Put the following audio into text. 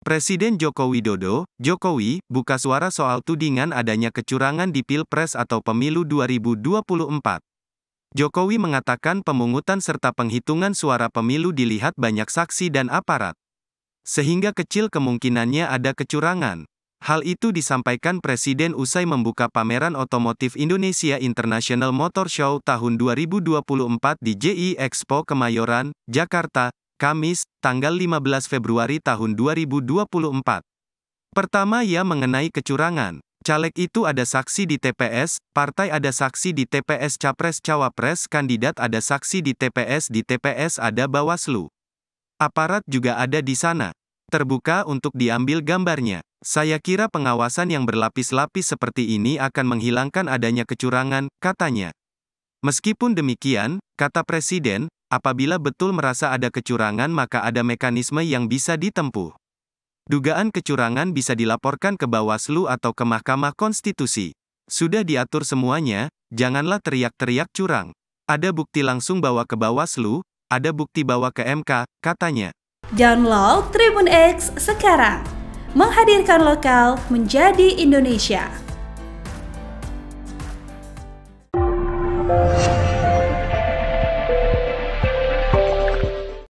Presiden Joko Widodo, Jokowi, buka suara soal tudingan adanya kecurangan di Pilpres atau Pemilu 2024. Jokowi mengatakan pemungutan serta penghitungan suara pemilu dilihat banyak saksi dan aparat. Sehingga kecil kemungkinannya ada kecurangan. Hal itu disampaikan Presiden usai membuka pameran otomotif Indonesia International Motor Show tahun 2024 di JI Expo Kemayoran, Jakarta, Kamis, tanggal 15 Februari tahun 2024. Pertama ia mengenai kecurangan. Caleg itu ada saksi di TPS, partai ada saksi di TPS Capres-Cawapres, kandidat ada saksi di TPS, di TPS ada Bawaslu. Aparat juga ada di sana. Terbuka untuk diambil gambarnya. Saya kira pengawasan yang berlapis-lapis seperti ini akan menghilangkan adanya kecurangan, katanya. Meskipun demikian, kata Presiden, Apabila betul merasa ada kecurangan maka ada mekanisme yang bisa ditempuh. Dugaan kecurangan bisa dilaporkan ke Bawaslu atau ke Mahkamah Konstitusi. Sudah diatur semuanya, janganlah teriak-teriak curang. Ada bukti langsung bawa ke Bawaslu, ada bukti bawa ke MK, katanya. Download Tribun X sekarang. Menghadirkan lokal menjadi Indonesia.